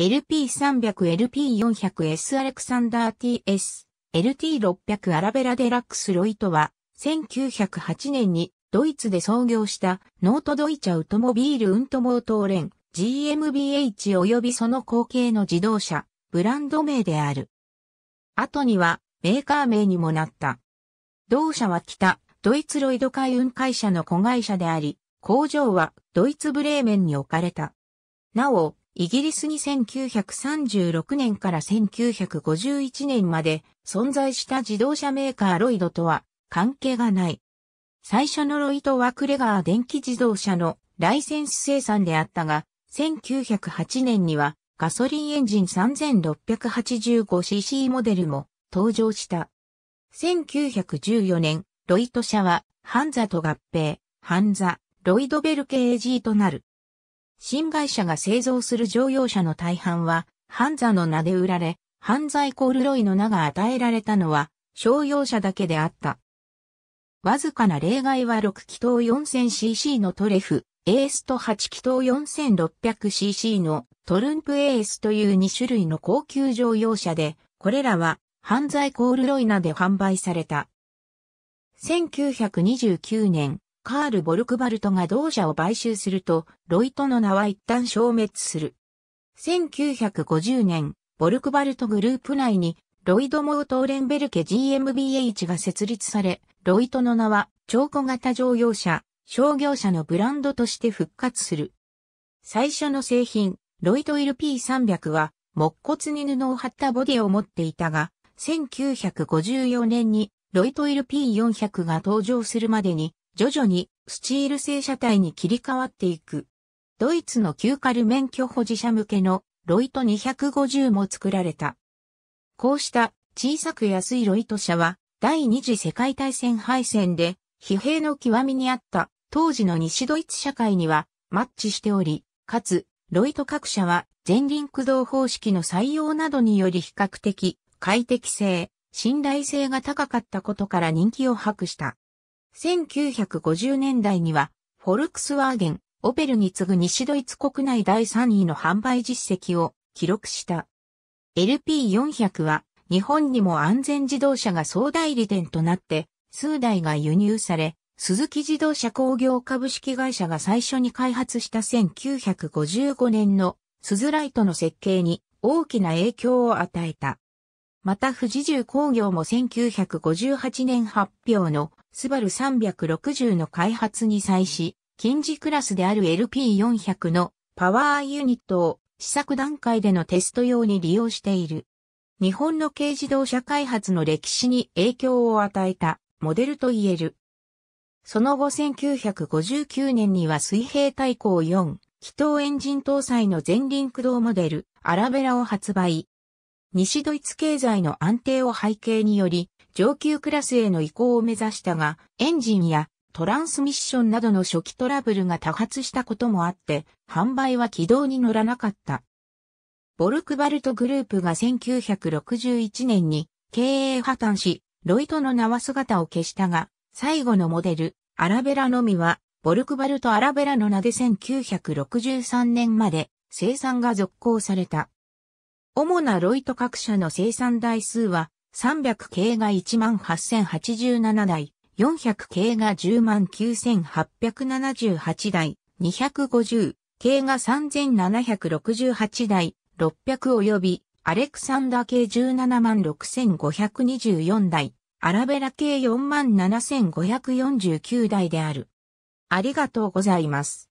LP300LP400S アレクサンダー TS、LT600 アラベラデラックスロイトは、1908年にドイツで創業したノートドイチャウトモビールウントモートーレン GmbH 及びその後継の自動車、ブランド名である。後にはメーカー名にもなった。同社は北、ドイツロイド海運会社の子会社であり、工場はドイツブレーメンに置かれた。なお、イギリスに1936年から1951年まで存在した自動車メーカーロイドとは関係がない。最初のロイドはクレガー電気自動車のライセンス生産であったが、1908年にはガソリンエンジン 3685cc モデルも登場した。1914年、ロイト社はハンザと合併、ハンザ、ロイドベルケ AG となる。新会社が製造する乗用車の大半は、ハンザの名で売られ、ハンザイコールロイの名が与えられたのは、商用車だけであった。わずかな例外は6気筒 4000cc のトレフ、エースと8気筒 4600cc のトルンプエースという2種類の高級乗用車で、これらは、犯罪コールロイナで販売された。1929年、カール・ボルクバルトが同社を買収すると、ロイトの名は一旦消滅する。1950年、ボルクバルトグループ内に、ロイド・モートーレンベルケ GmbH が設立され、ロイトの名は、超小型乗用車、商業車のブランドとして復活する。最初の製品、ロイトイル P300 は、木骨に布を張ったボディを持っていたが、1954年にロイトイル P400 が登場するまでに徐々にスチール製車体に切り替わっていく。ドイツの旧カル免許保持者向けのロイト250も作られた。こうした小さく安いロイト車は第二次世界大戦敗戦で疲弊の極みにあった当時の西ドイツ社会にはマッチしており、かつロイト各社は前輪駆動方式の採用などにより比較的快適性、信頼性が高かったことから人気を博した。1950年代には、フォルクスワーゲン、オペルに次ぐ西ドイツ国内第3位の販売実績を記録した。LP400 は日本にも安全自動車が総代理店となって数台が輸入され、鈴木自動車工業株式会社が最初に開発した1955年のスズライトの設計に大きな影響を与えた。また富士重工業も1958年発表のスバル360の開発に際し、近似クラスである LP400 のパワーユニットを試作段階でのテスト用に利用している。日本の軽自動車開発の歴史に影響を与えたモデルと言える。その後1959年には水平対向4、気筒エンジン搭載の全輪駆動モデル、アラベラを発売、西ドイツ経済の安定を背景により、上級クラスへの移行を目指したが、エンジンやトランスミッションなどの初期トラブルが多発したこともあって、販売は軌道に乗らなかった。ボルクバルトグループが1961年に経営破綻し、ロイトの名は姿を消したが、最後のモデル、アラベラのみは、ボルクバルトアラベラの名で1963年まで生産が続行された。主なロイト各社の生産台数は、300系が18,087台、400系が109,878台、250系が3,768台、600及び、アレクサンダー系176,524台、アラベラ系47,549台である。ありがとうございます。